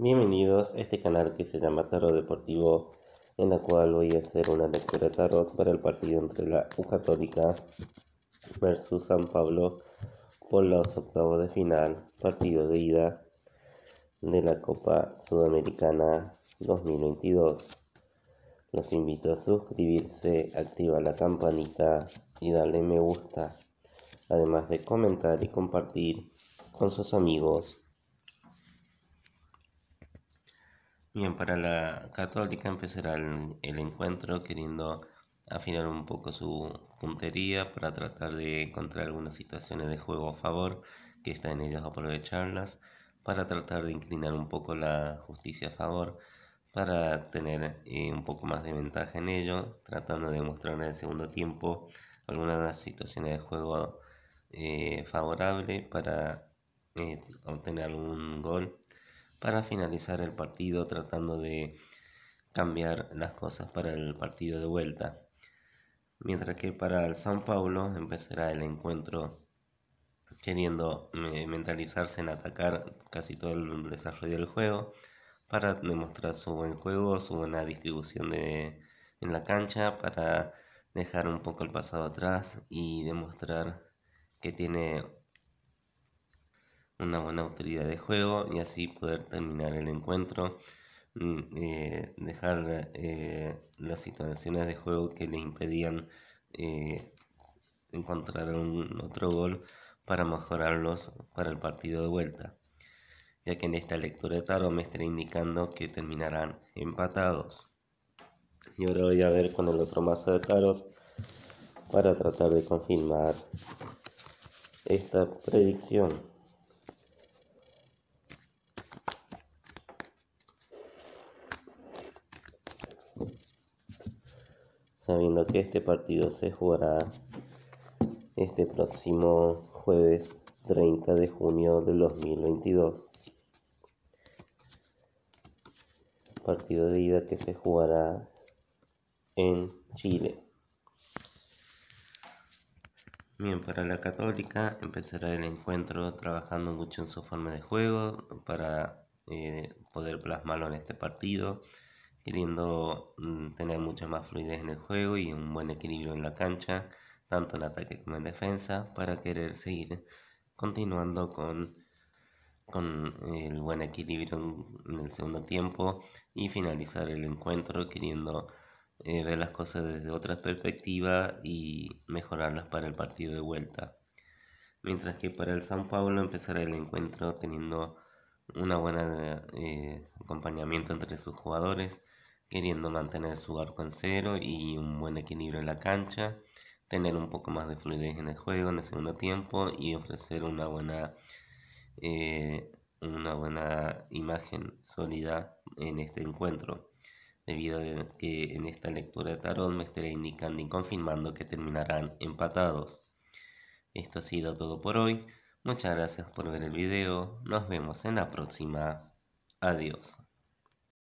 Bienvenidos a este canal que se llama Tarot Deportivo, en la cual voy a hacer una lectura de tarot para el partido entre la U Católica versus San Pablo por los octavos de final, partido de ida de la Copa Sudamericana 2022. Los invito a suscribirse, activar la campanita y darle me gusta, además de comentar y compartir con sus amigos Bien, para la Católica empezará el, encuentro queriendo afinar un poco su puntería para tratar de encontrar algunas situaciones de juego a favor que está en ellos aprovecharlas para tratar de inclinar un poco la justicia a favor para tener eh, un poco más de ventaja en ello, tratando de mostrar en el segundo tiempo algunas situaciones de juego eh, favorable para eh, obtener algún gol para finalizar el partido tratando de cambiar las cosas para el partido de vuelta. Mientras que para el San Paulo empezará el encuentro queriendo eh, mentalizarse en atacar casi todo el desarrollo del juego para demostrar su buen juego, su buena distribución de, en la cancha, para dejar un poco el pasado atrás y demostrar que tiene una buena utilidad de juego y así poder terminar el encuentro, mm, eh, dejar eh, las situaciones de juego que le impedían eh, encontrar un otro gol para mejorarlos para el partido de vuelta, ya que en esta lectura de tarot me estaré indicando que terminarán empatados. Y ahora voy a ver con el otro mazo de tarot para tratar de confirmar esta predicción. sabiendo que este partido se jugará este próximo jueves 30 de junio de 2022. Partido de ida que se jugará en Chile. Bien, para la católica empezará el encuentro trabajando mucho en su forma de juego para eh, poder plasmarlo en este partido queriendo mm, tener mucha más fluidez en el juego y un buen equilibrio en la cancha, tanto en ataque como en defensa, para querer seguir continuando con, el buen equilibrio en, el segundo tiempo y finalizar el encuentro queriendo eh, ver las cosas desde otra perspectiva y mejorarlas para el partido de vuelta. Mientras que para el San Paulo empezará el encuentro teniendo una buena eh, acompañamiento entre sus jugadores, queriendo mantener su arco en cero y un buen equilibrio en la cancha, tener un poco más de fluidez en el juego en el segundo tiempo y ofrecer una buena, eh, una buena imagen sólida en este encuentro, debido a que en esta lectura de tarot me estaré indicando y confirmando que terminarán empatados. Esto ha sido todo por hoy. Muchas gracias por ver el video. Nos vemos en la próxima. Adiós.